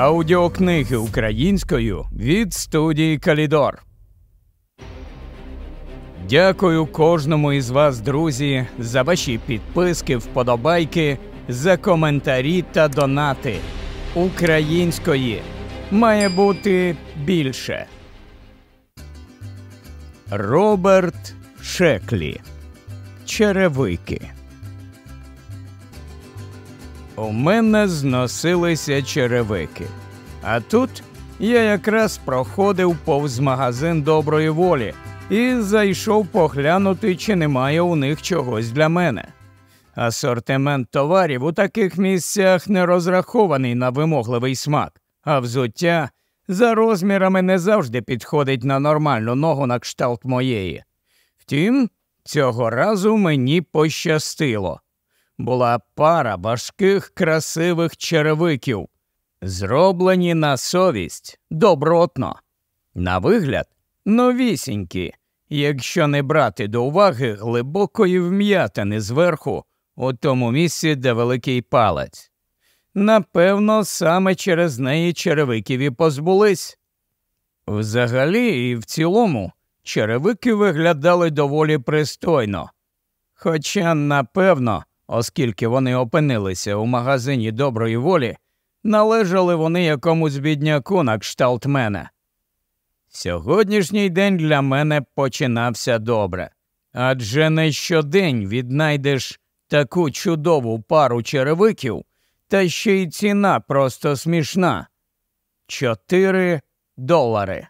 Аудіокниги українською від студії Калідор. Дякую кожному із вас, друзі, за ваші підписки, вподобайки, за коментарі та донати. Української має бути більше. Роберт Шеклі. Черевики. У мене зносилися черевики. А тут я якраз проходив повз магазин доброї волі і зайшов поглянути, чи немає у них чогось для мене. Асортимент товарів у таких місцях не розрахований на вимогливий смак, а взуття за розмірами не завжди підходить на нормальну ногу на кшталт моєї. Втім, цього разу мені пощастило була пара важких красивих черевиків, зроблені на совість добротно. На вигляд, новісінькі, якщо не брати до уваги глибокої вм'ятини зверху у тому місці, де великий палець. Напевно, саме через неї черевиків і позбулись. Взагалі, і в цілому, черевики виглядали доволі пристойно. Хоча, напевно, Оскільки вони опинилися у магазині доброї волі, належали вони якомусь бідняку на кшталт мене. Сьогоднішній день для мене починався добре, адже не щодень віднайдеш таку чудову пару черевиків, та ще й ціна просто смішна. Чотири долари.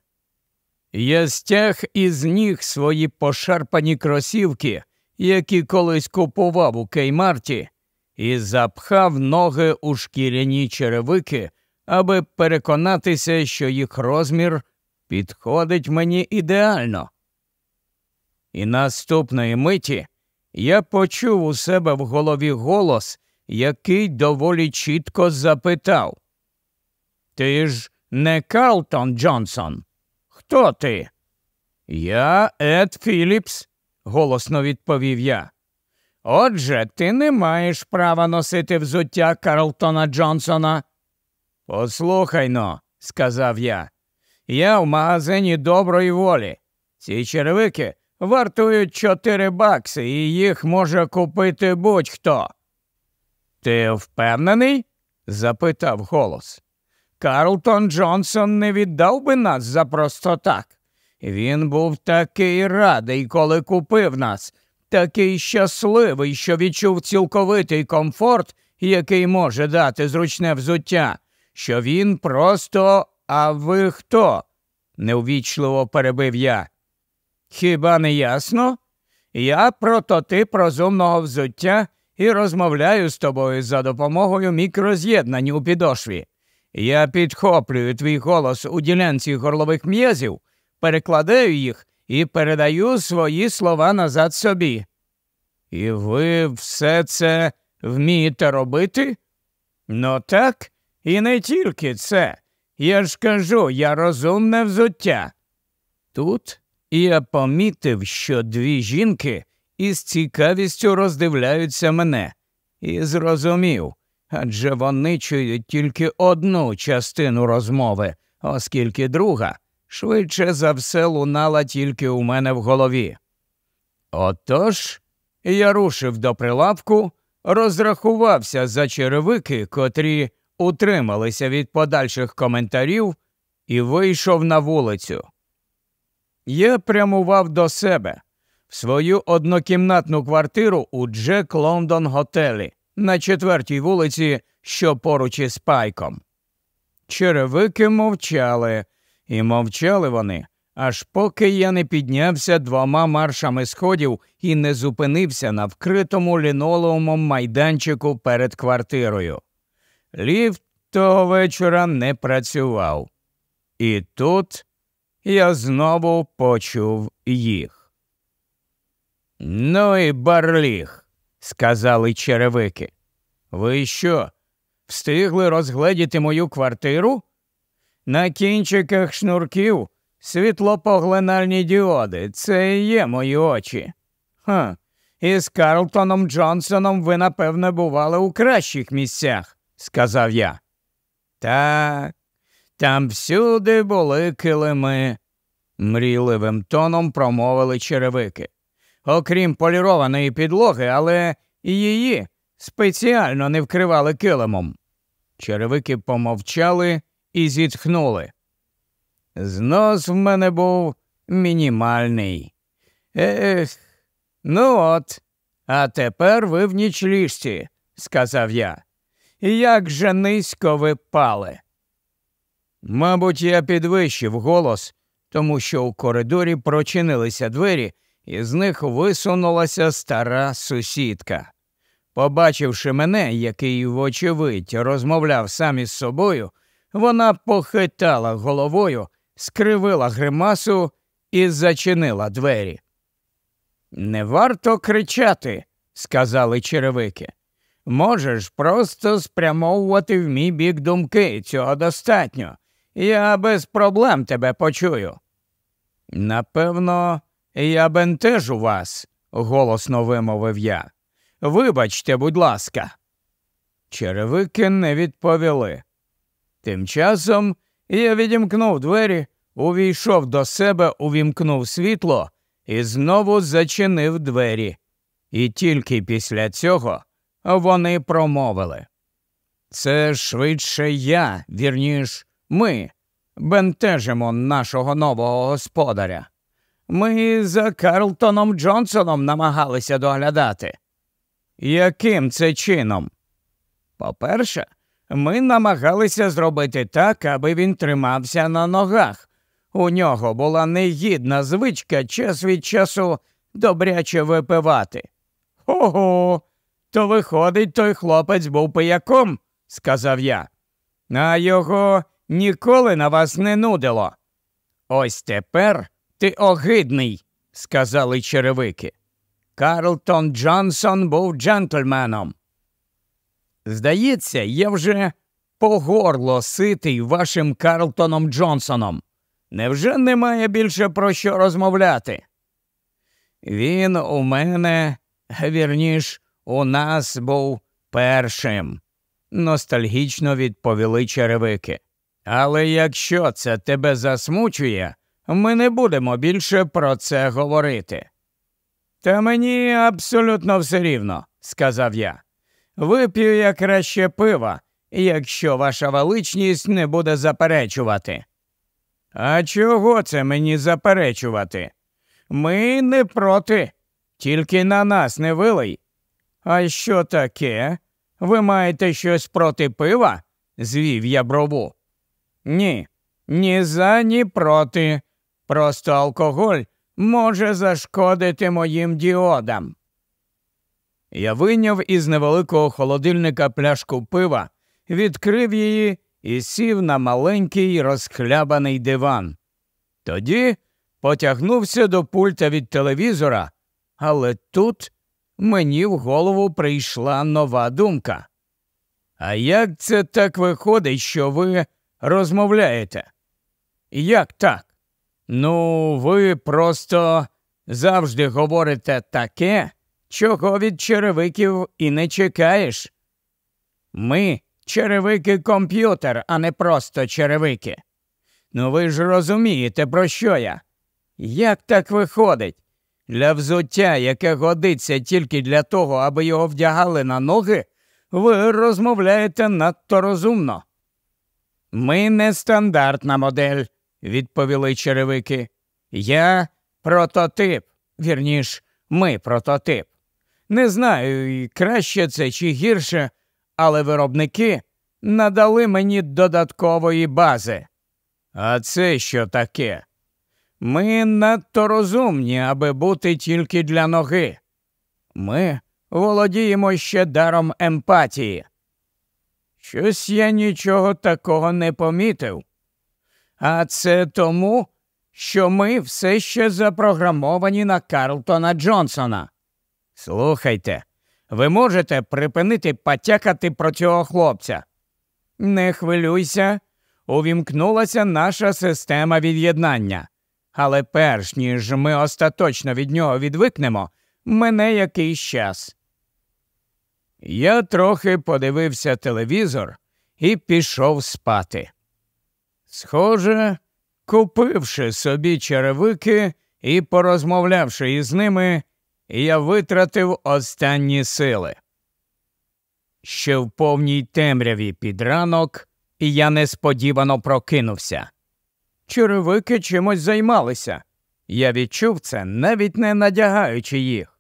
Я стяг із ніг свої пошарпані кросівки які колись купував у Кеймарті, і запхав ноги у шкіряні черевики, аби переконатися, що їх розмір підходить мені ідеально. І наступної миті я почув у себе в голові голос, який доволі чітко запитав Ти ж не Карлтон Джонсон? Хто ти? Я Ед Філіпс, голосно відповів я. Отже, ти не маєш права носити взуття Карлтона Джонсона. Послухай но, сказав я. Я в магазині доброї волі. Ці червики вартують чотири бакси, і їх може купити будь-хто. Ти впевнений? запитав голос. Карлтон Джонсон не віддав би нас за просто так. Він був такий радий, коли купив нас, такий щасливий, що відчув цілковитий комфорт, який може дати зручне взуття, що він просто а ви хто? неувічливо перебив я. Хіба не ясно? Я прототип розумного взуття і розмовляю з тобою за допомогою мікроз'єднань у підошві. Я підхоплюю твій голос у ділянці горлових м'язів перекладаю їх і передаю свої слова назад собі. І ви все це вмієте робити? Ну так, і не тільки це. Я ж кажу, я розумне взуття. Тут я помітив, що дві жінки із цікавістю роздивляються мене, і зрозумів, адже вони чують тільки одну частину розмови, оскільки друга швидше за все лунала тільки у мене в голові. Отож, я рушив до прилавку, розрахувався за черевики, котрі утрималися від подальших коментарів, і вийшов на вулицю. Я прямував до себе в свою однокімнатну квартиру у Джек Лондон Готелі на четвертій вулиці, що поруч із Пайком. Черевики мовчали. І мовчали вони, аж поки я не піднявся двома маршами сходів і не зупинився на вкритому лінолеумом майданчику перед квартирою. Ліфт того вечора не працював. І тут я знову почув їх. Ну і барліг, сказали черевики. Ви що? Встигли розгледіти мою квартиру? На кінчиках шнурків світлопоглинальні діоди. Це і є мої очі. Ха. І з Карлтоном Джонсоном ви, напевне, бували у кращих місцях, сказав я. Так, там всюди були килими, мрійливим тоном промовили черевики. Окрім полірованої підлоги, але її спеціально не вкривали килимом. Черевики помовчали і зітхнули. Знос в мене був мінімальний. Ех, ну от, а тепер ви в нічліжці, сказав я. Як же низько ви пали. Мабуть, я підвищив голос, тому що у коридорі прочинилися двері, і з них висунулася стара сусідка. Побачивши мене, який, вочевидь, розмовляв сам із собою, вона похитала головою, скривила гримасу і зачинила двері. Не варто кричати, сказали черевики. Можеш просто спрямовувати в мій бік думки, цього достатньо. Я без проблем тебе почую. Напевно, я бентежу вас, голосно вимовив я. Вибачте, будь ласка. Черевики не відповіли. Тим часом я відімкнув двері, увійшов до себе, увімкнув світло і знову зачинив двері. І тільки після цього вони промовили. Це швидше я, вірніш, ми бентежимо нашого нового господаря. Ми за Карлтоном Джонсоном намагалися доглядати. Яким це чином? По перше, ми намагалися зробити так, аби він тримався на ногах. У нього була негідна звичка час від часу добряче випивати. Ого, то виходить, той хлопець був пияком, сказав я, а його ніколи на вас не нудило. Ось тепер ти огидний, сказали черевики. Карлтон Джонсон був джентльменом. Здається, я вже по горло ситий вашим Карлтоном Джонсоном. Невже немає більше про що розмовляти? Він у мене, вірніш, у нас був першим, ностальгічно відповіли черевики. Але якщо це тебе засмучує, ми не будемо більше про це говорити. Та мені абсолютно все рівно, сказав я. Вип'ю я краще пива, якщо ваша величність не буде заперечувати. А чого це мені заперечувати? Ми не проти, тільки на нас не вилий. А що таке? Ви маєте щось проти пива? звів я брову. Ні, ні за, ні проти. Просто алкоголь може зашкодити моїм діодам. Я вийняв із невеликого холодильника пляшку пива, відкрив її і сів на маленький розхлябаний диван. Тоді потягнувся до пульта від телевізора, але тут мені в голову прийшла нова думка. А як це так виходить, що ви розмовляєте? Як так? Ну, ви просто завжди говорите таке, чого від черевиків і не чекаєш. Ми черевики комп'ютер, а не просто черевики. Ну ви ж розумієте, про що я? Як так виходить? Для взуття, яке годиться тільки для того, аби його вдягали на ноги, ви розмовляєте надто розумно. Ми не стандартна модель, відповіли черевики. Я прототип, вірніш, ми прототип. Не знаю, краще це чи гірше, але виробники надали мені додаткової бази. А це що таке? Ми надто розумні, аби бути тільки для ноги. Ми володіємо ще даром емпатії. Щось я нічого такого не помітив. А це тому, що ми все ще запрограмовані на Карлтона Джонсона. Слухайте, ви можете припинити потякати про цього хлопця. Не хвилюйся, увімкнулася наша система від'єднання. Але перш ніж ми остаточно від нього відвикнемо, мене якийсь час. Я трохи подивився телевізор і пішов спати. Схоже, купивши собі черевики і порозмовлявши із ними, я витратив останні сили. Ще в повній темряві під ранок, і я несподівано прокинувся. Черевики чимось займалися. Я відчув це, навіть не надягаючи їх.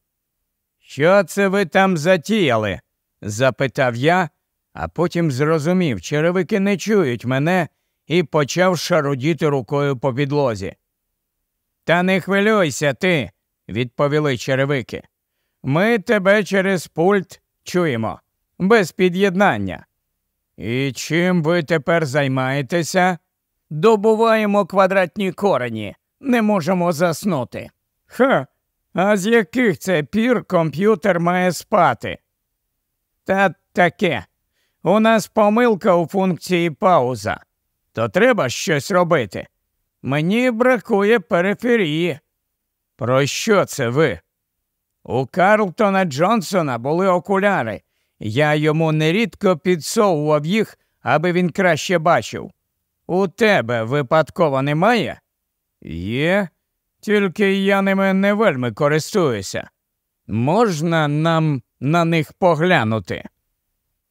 Що це ви там затіяли? запитав я, а потім зрозумів, черевики не чують мене і почав шарудіти рукою по підлозі. Та не хвилюйся ти, відповіли черевики. Ми тебе через пульт чуємо, без під'єднання. І чим ви тепер займаєтеся? Добуваємо квадратні корені, не можемо заснути. Ха, а з яких це пір комп'ютер має спати? Та таке. У нас помилка у функції пауза. То треба щось робити. Мені бракує периферії. Про що це ви? У Карлтона Джонсона були окуляри. Я йому нерідко підсовував їх, аби він краще бачив. У тебе випадково немає? Є, тільки я ними не вельми користуюся. Можна нам на них поглянути?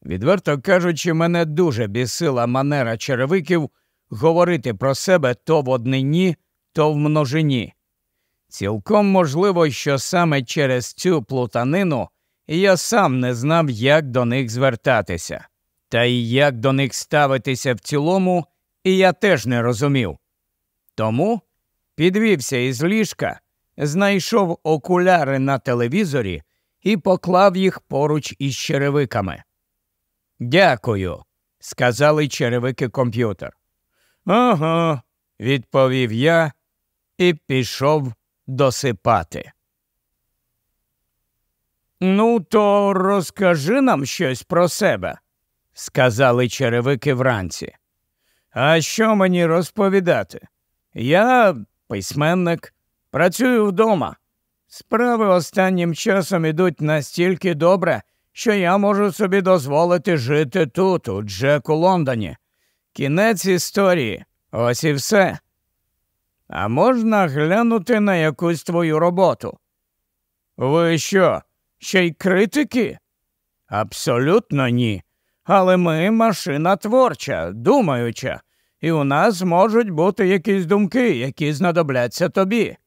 Відверто кажучи, мене дуже бісила манера черевиків говорити про себе то в однині, то в множині. Цілком можливо, що саме через цю плутанину я сам не знав, як до них звертатися, та й як до них ставитися в цілому, і я теж не розумів. Тому підвівся із ліжка, знайшов окуляри на телевізорі і поклав їх поруч із черевиками. Дякую, сказали черевики комп'ютер. Ага, відповів я і пішов досипати. Ну, то розкажи нам щось про себе, сказали черевики вранці. А що мені розповідати? Я письменник, працюю вдома. Справи останнім часом ідуть настільки добре, що я можу собі дозволити жити тут, у Джеку Лондоні. Кінець історії, ось і все а можна глянути на якусь твою роботу. Ви що? Ще й критики? Абсолютно ні. Але ми машина творча, думаюча, і у нас можуть бути якісь думки, які знадобляться тобі.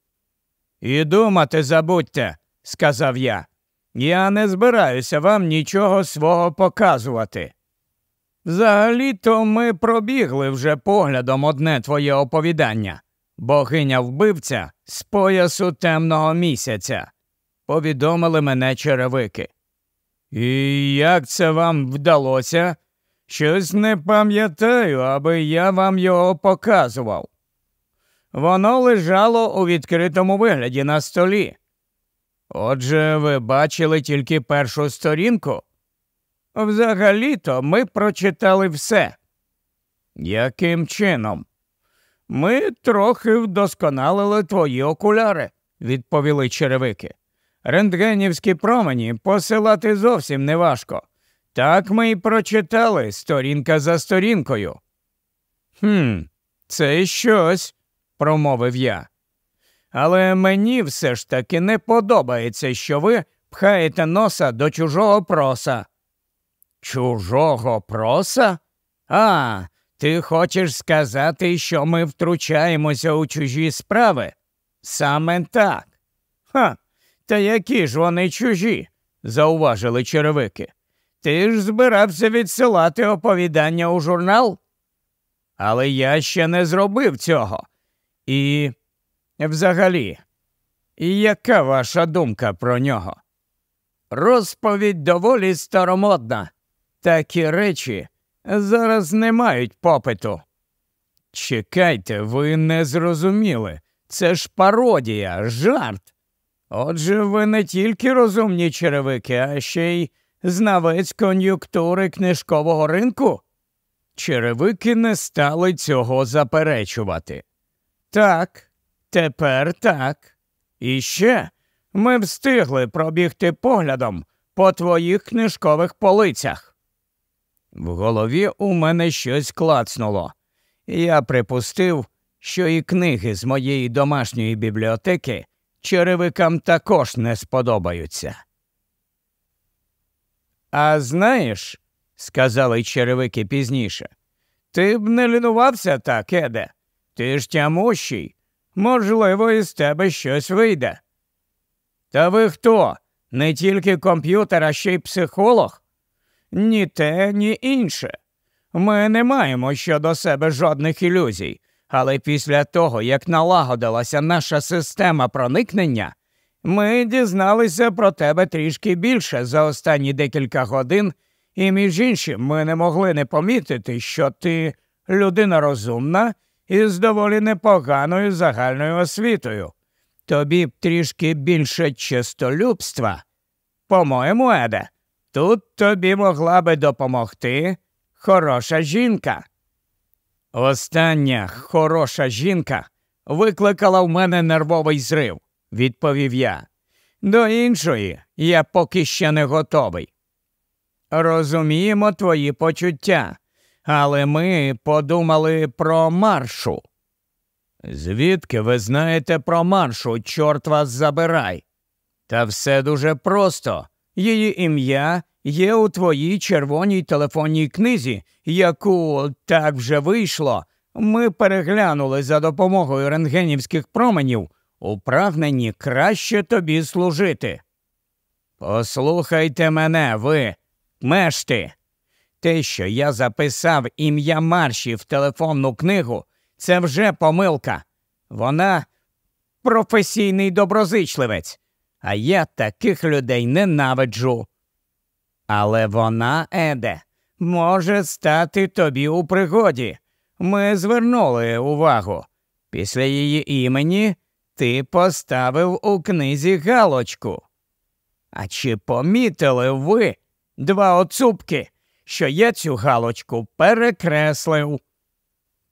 І думати забудьте, сказав я. Я не збираюся вам нічого свого показувати. Взагалі то ми пробігли вже поглядом одне твоє оповідання богиня вбивця з поясу темного місяця. Повідомили мене черевики. І як це вам вдалося? Щось не пам'ятаю, аби я вам його показував. Воно лежало у відкритому вигляді на столі. Отже, ви бачили тільки першу сторінку? Взагалі-то ми прочитали все. Яким чином? Ми трохи вдосконалили твої окуляри, відповіли черевики. Рентгенівські промені посилати зовсім неважко. Так ми й прочитали сторінка за сторінкою. «Хм, це щось, промовив я. Але мені все ж таки не подобається, що ви пхаєте носа до чужого проса. Чужого проса? А, ти хочеш сказати, що ми втручаємося у чужі справи? Саме так. Ха, та які ж вони чужі, зауважили черевики. Ти ж збирався відсилати оповідання у журнал? Але я ще не зробив цього. І взагалі, яка ваша думка про нього? Розповідь доволі старомодна. Такі речі зараз не мають попиту. Чекайте, ви не зрозуміли. Це ж пародія, жарт. Отже, ви не тільки розумні черевики, а ще й знавець кон'юктури книжкового ринку. Черевики не стали цього заперечувати. Так, тепер так. І ще ми встигли пробігти поглядом по твоїх книжкових полицях. В голові у мене щось клацнуло, я припустив, що і книги з моєї домашньої бібліотеки черевикам також не сподобаються. А знаєш, сказали черевики пізніше, ти б не лінувався так, Еде. Ти ж тямущий. Можливо, із тебе щось вийде. Та ви хто? Не тільки комп'ютер, а ще й психолог? ні те, ні інше. Ми не маємо щодо себе жодних ілюзій, але після того, як налагодилася наша система проникнення, ми дізналися про тебе трішки більше за останні декілька годин, і, між іншим, ми не могли не помітити, що ти людина розумна і з доволі непоганою загальною освітою. Тобі б трішки більше чистолюбства. По-моєму, Еде, Тут тобі могла би допомогти хороша жінка. Остання хороша жінка викликала в мене нервовий зрив, відповів я. До іншої я поки ще не готовий. Розуміємо твої почуття, але ми подумали про маршу. Звідки ви знаєте про маршу, чорт вас забирай? Та все дуже просто. Її ім'я є у твоїй червоній телефонній книзі, яку так вже вийшло. Ми переглянули за допомогою рентгенівських променів у прагненні краще тобі служити. Послухайте мене, ви, мешти. Те, що я записав ім'я марші в телефонну книгу, це вже помилка. Вона професійний доброзичливець а я таких людей ненавиджу. Але вона, Еде, може стати тобі у пригоді. Ми звернули увагу. Після її імені ти поставив у книзі галочку. А чи помітили ви два оцупки, що я цю галочку перекреслив?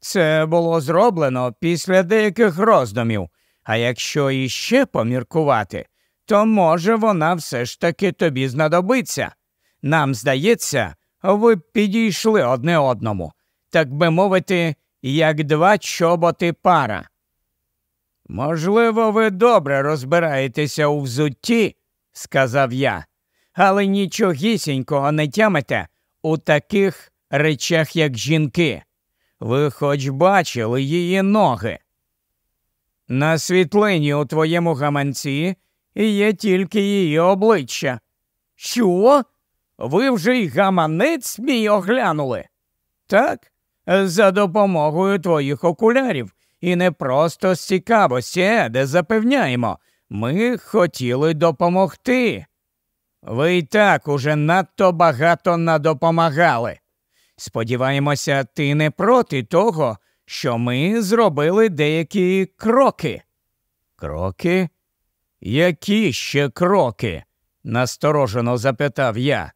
Це було зроблено після деяких роздумів, а якщо іще поміркувати, то може вона все ж таки тобі знадобиться. Нам здається, ви підійшли одне одному, так би мовити, як два чоботи пара. Можливо, ви добре розбираєтеся у взутті, сказав я, але нічогісінького не тямите у таких речах, як жінки. Ви хоч бачили її ноги. На світлині у твоєму гаманці і є тільки її обличчя. Що? Ви вже й гаманець мій оглянули? Так, за допомогою твоїх окулярів. І не просто з цікавості, е, де запевняємо, ми хотіли допомогти. Ви й так уже надто багато надопомагали. Сподіваємося, ти не проти того, що ми зробили деякі кроки. Кроки? Які ще кроки? насторожено запитав я.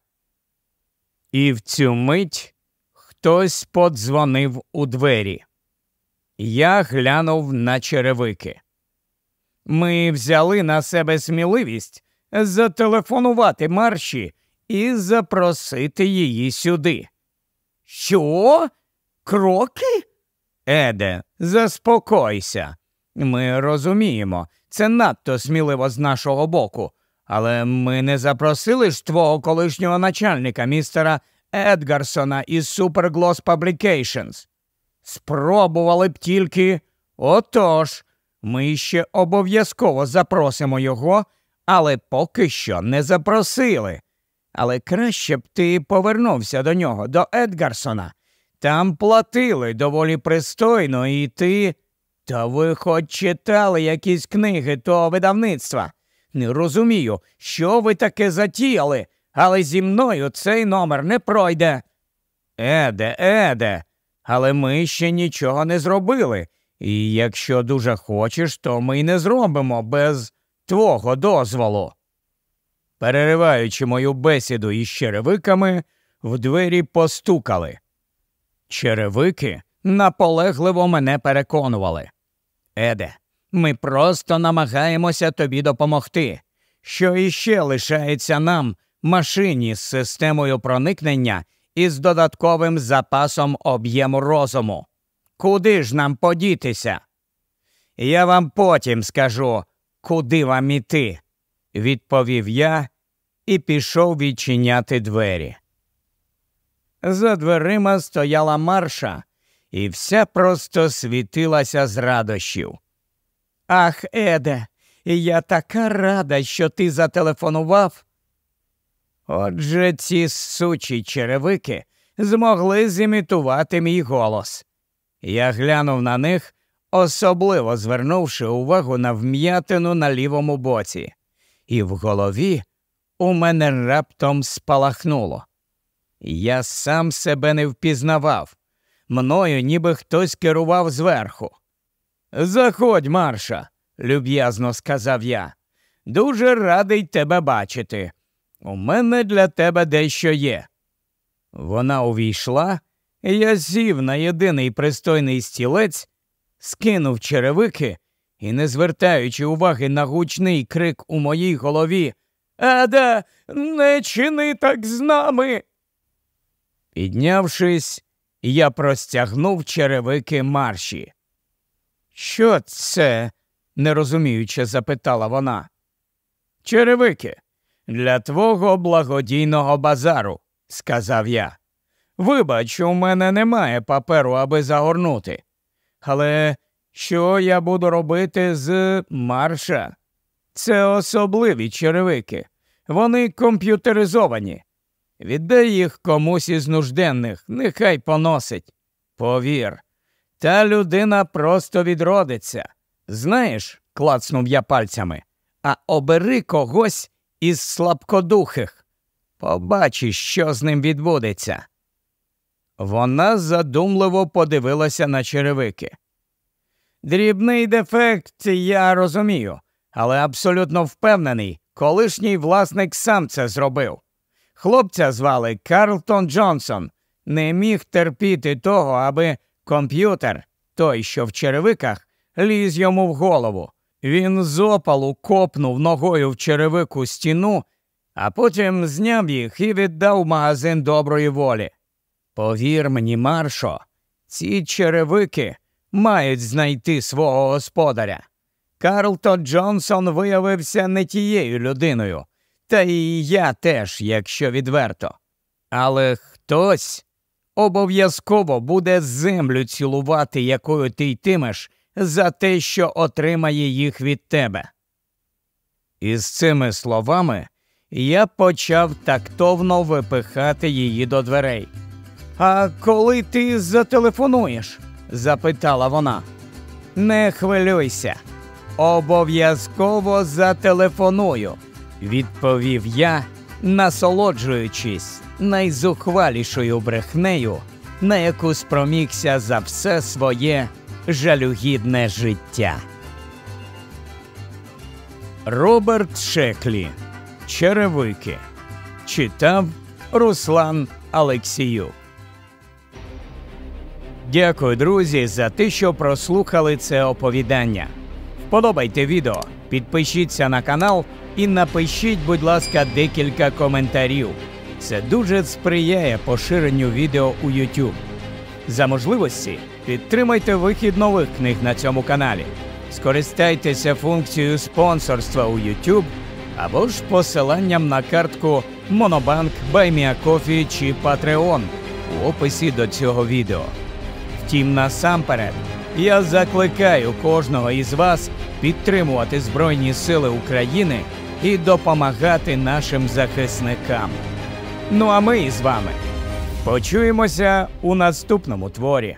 І в цю мить хтось подзвонив у двері. Я глянув на черевики. Ми взяли на себе сміливість зателефонувати марші і запросити її сюди. Що? Кроки? Еде, заспокойся. Ми розуміємо, це надто сміливо з нашого боку. Але ми не запросили ж твого колишнього начальника, містера Едгарсона із Supergloss Publications. Спробували б тільки. Отож, ми ще обов'язково запросимо його, але поки що не запросили. Але краще б ти повернувся до нього, до Едгарсона. Там платили доволі пристойно, і ти. Та ви хоч читали якісь книги того видавництва. Не розумію, що ви таке затіяли, але зі мною цей номер не пройде. Еде, еде, але ми ще нічого не зробили. І якщо дуже хочеш, то ми й не зробимо без твого дозволу. Перериваючи мою бесіду із черевиками, в двері постукали. Черевики наполегливо мене переконували. Еде, ми просто намагаємося тобі допомогти. Що іще лишається нам, машині з системою проникнення і з додатковим запасом об'єму розуму? Куди ж нам подітися? Я вам потім скажу, куди вам іти, відповів я і пішов відчиняти двері. За дверима стояла марша і вся просто світилася з радощів. Ах, Еде, я така рада, що ти зателефонував. Отже, ці сучі черевики змогли зімітувати мій голос. Я глянув на них, особливо звернувши увагу на вм'ятину на лівому боці, і в голові у мене раптом спалахнуло. Я сам себе не впізнавав мною ніби хтось керував зверху. Заходь, марша, люб'язно сказав я. Дуже радий тебе бачити. У мене для тебе дещо є. Вона увійшла, я сів на єдиний пристойний стілець, скинув черевики і, не звертаючи уваги на гучний крик у моїй голові, Еде не чини так з нами. Піднявшись, я простягнув черевики марші. Що це? нерозуміюче запитала вона. Черевики для твого благодійного базару, сказав я. Вибач, у мене немає паперу, аби загорнути. Але що я буду робити з марша? Це особливі черевики. Вони комп'ютеризовані. Віддай їх комусь із нужденних, нехай поносить. Повір, та людина просто відродиться. Знаєш, клацнув я пальцями, а обери когось із слабкодухих. Побачиш, що з ним відбудеться. Вона задумливо подивилася на черевики. Дрібний дефект, я розумію, але абсолютно впевнений, колишній власник сам це зробив. Хлопця звали Карлтон Джонсон. Не міг терпіти того, аби комп'ютер, той, що в черевиках, ліз йому в голову. Він з опалу копнув ногою в черевику стіну, а потім зняв їх і віддав магазин доброї волі. Повір мені, маршо, ці черевики мають знайти свого господаря. Карлтон Джонсон виявився не тією людиною. Та і я теж, якщо відверто. Але хтось обов'язково буде землю цілувати, якою ти йтимеш, за те, що отримає їх від тебе. Із цими словами я почав тактовно випихати її до дверей. А коли ти зателефонуєш? запитала вона. Не хвилюйся, обов'язково зателефоную відповів я, насолоджуючись найзухвалішою брехнею, на яку спромігся за все своє жалюгідне життя. Роберт Шеклі. Черевики. Читав Руслан Алексію. Дякую, друзі, за те, що прослухали це оповідання. Подобайте відео, підпишіться на канал і напишіть, будь ласка, декілька коментарів. Це дуже сприяє поширенню відео у YouTube. За можливості підтримайте вихід нових книг на цьому каналі, скористайтеся функцією спонсорства у YouTube або ж посиланням на картку Monobank, BuyMeACoffee чи Patreon у описі до цього відео. Втім, насамперед я закликаю кожного із вас підтримувати Збройні Сили України і допомагати нашим захисникам. Ну а ми з вами почуємося у наступному творі.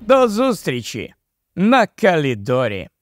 До зустрічі на Калідорі!